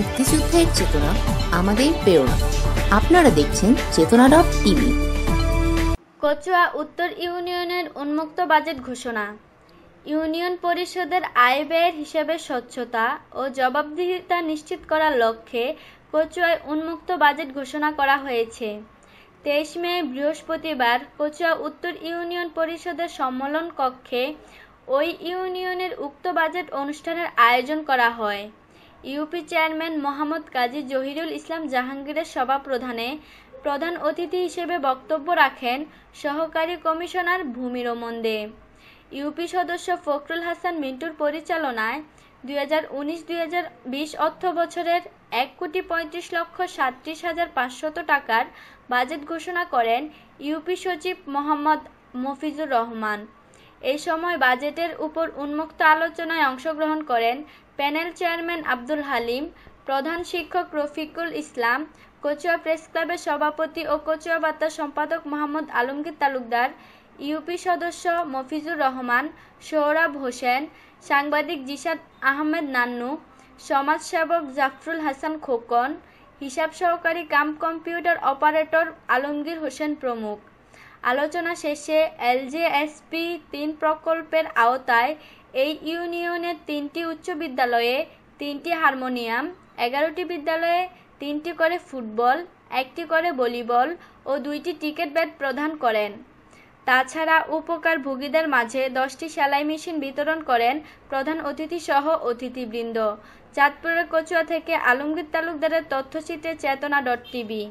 মুক্তিযুদ্ধের চেতনা আমাদের প্রেরণা আপনারা দেখছেন চেতনা ডট টিভি কচুয়া উত্তর ইউনিয়নের উন্মুক্ত বাজেট ঘোষণা ইউনিয়ন পরিষদের আয় ব্যয়ের হিসাবে স্বচ্ছতা ও জবাবদিহিতা নিশ্চিত করার লক্ষ্যে কচুয়ায় উন্মুক্ত বাজেট ঘোষণা করা হয়েছে তেইশ মে বৃহস্পতিবার কচুয়া উত্তর ইউনিয়ন পরিষদের সম্মেলন কক্ষে ওই ইউনিয়নের উক্ত বাজেট অনুষ্ঠানের আয়োজন করা হয় ইউপি চেয়ারম্যান মোহাম্মদ কাজী জহিরুল ইসলাম জাহাঙ্গীরের সভা প্রধানে প্রধান অতিথি হিসেবে বক্তব্য রাখেন সহকারী কমিশনার ভূমি রোমন ইউপি সদস্য ফখরুল হাসান মিন্টুর পরিচালনায় দুই হাজার উনিশ দুই হাজার বিশ অর্থ বছরের এক কোটি পঁয়ত্রিশ লক্ষ সাতত্রিশ হাজার পাঁচশত টাকার বাজেট ঘোষণা করেন ইউপি সচিব মোহাম্মদ মফিজুর রহমান এ সময় বাজেটের উপর উন্মুক্ত আলোচনায় অংশগ্রহণ করেন প্যানেল চেয়ারম্যান আব্দুল হালিম প্রধান শিক্ষক রফিকুল ইসলাম কচুয়া প্রেস ক্লাবের সভাপতি ও কচুয়া বার্তা সম্পাদক মোহাম্মদ আলমগীর তালুকদার ইউপি সদস্য মফিজুর রহমান সোহরাব হোসেন সাংবাদিক জিসাদ আহমেদ নান্নু সমাজসেবক জাফরুল হাসান খোকন হিসাব সহকারী cum computer operator Alamgir Hossain প্রমুখ আলোচনা শেষে এলজেএসপি তিন প্রকল্পের আওতায় এই ইউনিয়নের তিনটি উচ্চ বিদ্যালয়ে তিনটি হারমোনিয়াম এগারোটি বিদ্যালয়ে তিনটি করে ফুটবল একটি করে ভলিবল ও দুইটি টিকিট ব্যাট প্রদান করেন তাছাড়া উপকার ভোগীদের মাঝে দশটি সেলাই মেশিন বিতরণ করেন প্রধান অতিথি সহ অতিথিবৃন্দ চাঁদপুরের কচুয়া থেকে আলমগীর তালুকদারের তথ্যচিত্রে চেতনা ডট টিভি